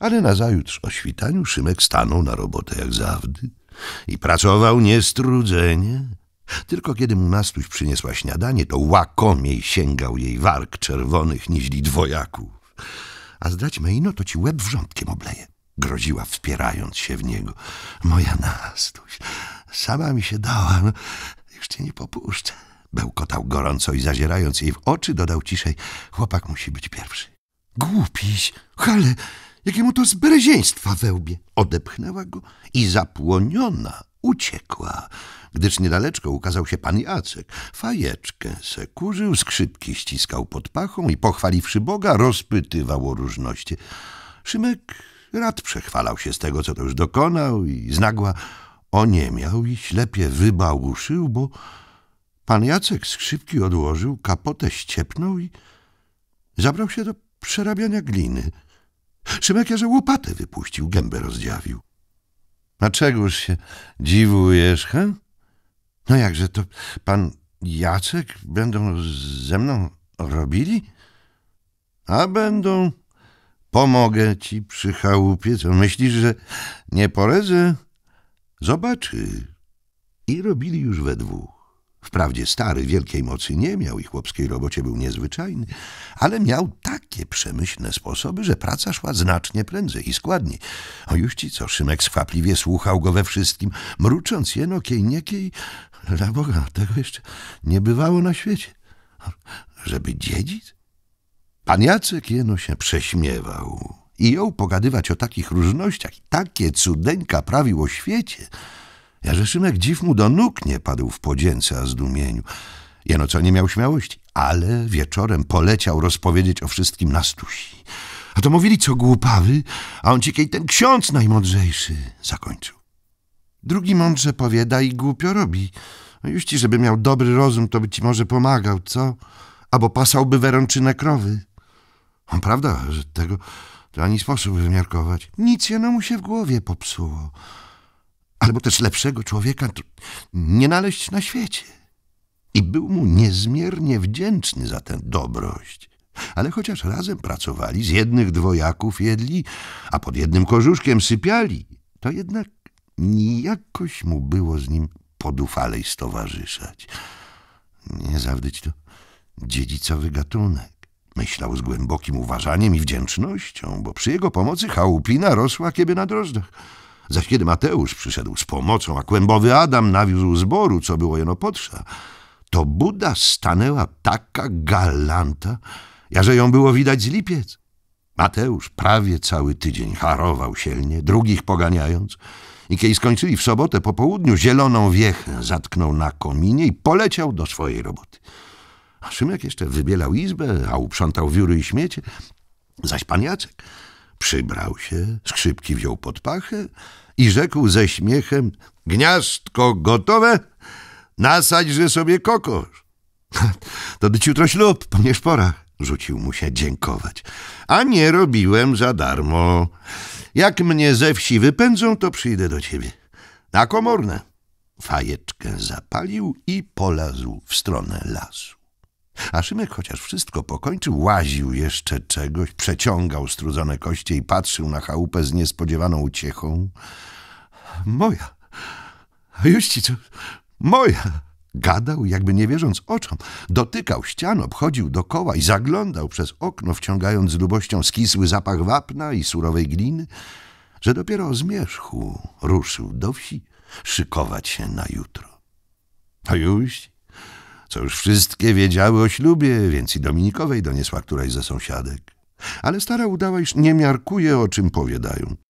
Ale nazajutrz o świtaniu Szymek stanął na robotę jak zawdy i pracował niestrudzenie. Tylko kiedy mu Nastuś przyniosła śniadanie, to łakomiej sięgał jej warg czerwonych niźli dwojaków. A zdać Mejno, to ci łeb wrzątkiem obleje. Groziła, wspierając się w niego. Moja Nastuś, sama mi się dała, no, już cię nie popuszczę. Bełkotał gorąco i zazierając jej w oczy, dodał ciszej, chłopak musi być pierwszy. Głupiś, ale jakiemu to zbrezieństwa wełbie. Odepchnęła go i zapłoniona uciekła, gdyż niedaleczko ukazał się pan Jacek. Fajeczkę se kurzył, skrzypki ściskał pod pachą i pochwaliwszy Boga rozpytywał o różności. Szymek rad przechwalał się z tego, co to już dokonał i znagła oniemiał i ślepie wybałuszył, bo pan Jacek skrzypki odłożył, kapotę ściepnął i zabrał się do przerabiania gliny. Szymek że łopatę wypuścił, gębę rozdziawił. A czegoż się dziwujesz, he? No jakże to pan Jacek będą ze mną robili? A będą. Pomogę ci przy chałupie. Co myślisz, że nie poredzę? Zobaczy. I robili już we dwóch. Wprawdzie stary wielkiej mocy nie miał i chłopskiej robocie był niezwyczajny, ale miał takie przemyślne sposoby, że praca szła znacznie prędzej i składniej. O już ci co, Szymek skwapliwie słuchał go we wszystkim, mrucząc jeno kiej niekiej. Dla Boga, tego jeszcze nie bywało na świecie. Żeby dziedzic? Pan Jacek jeno się prześmiewał i jął pogadywać o takich różnościach. Takie cudeńka prawił o świecie – Jarze Szymek dziw mu do nóg nie padł w podzięce a zdumieniu. Jeno co nie miał śmiałości, ale wieczorem poleciał rozpowiedzieć o wszystkim na stusi. A to mówili co głupawy, a on cikiej ten ksiądz najmądrzejszy zakończył. Drugi mądrze powiada i głupio robi. No już ci, żeby miał dobry rozum, to by ci może pomagał, co? Albo pasałby werączynę krowy. On prawda, że tego to ani sposób wymiarkować. Nic jeno mu się w głowie popsuło albo też lepszego człowieka nie naleźć na świecie. I był mu niezmiernie wdzięczny za tę dobrość. Ale chociaż razem pracowali, z jednych dwojaków jedli, a pod jednym korzuszkiem sypiali, to jednak jakoś mu było z nim podufalej stowarzyszać. Nie zawdyć to dziedzicowy gatunek. Myślał z głębokim uważaniem i wdzięcznością, bo przy jego pomocy chałupina rosła kiedy na drożdżach. Zaś kiedy Mateusz przyszedł z pomocą, a kłębowy Adam nawiózł zboru, co było jeno potrza, to Buda stanęła taka galanta, ja ją było widać z lipiec. Mateusz prawie cały tydzień harował silnie, drugich poganiając, i kiedy skończyli w sobotę po południu, zieloną wiechę zatknął na kominie i poleciał do swojej roboty. A Szymek jeszcze wybielał izbę, a uprzątał wióry i śmiecie, zaś pan Jacek Przybrał się, skrzypki wziął pod pachę i rzekł ze śmiechem — Gniazdko gotowe? Nasadźże sobie kokosz. — To być jutro ślub, ponieważ pora — rzucił mu się dziękować. — A nie robiłem za darmo. Jak mnie ze wsi wypędzą, to przyjdę do ciebie. Na komorne. Fajeczkę zapalił i polazł w stronę lasu. A Szymek, chociaż wszystko pokończył, łaził jeszcze czegoś, przeciągał strudzone koście i patrzył na chałupę z niespodziewaną uciechą. Moja! Już ci co? Moja! Gadał, jakby nie wierząc oczom. Dotykał ścian, obchodził dokoła i zaglądał przez okno, wciągając z lubością skisły zapach wapna i surowej gliny, że dopiero o zmierzchu ruszył do wsi szykować się na jutro. A już co już wszystkie wiedziały o ślubie, więc i Dominikowej doniesła któraś ze sąsiadek. Ale stara udała, iż nie miarkuje, o czym powiadają.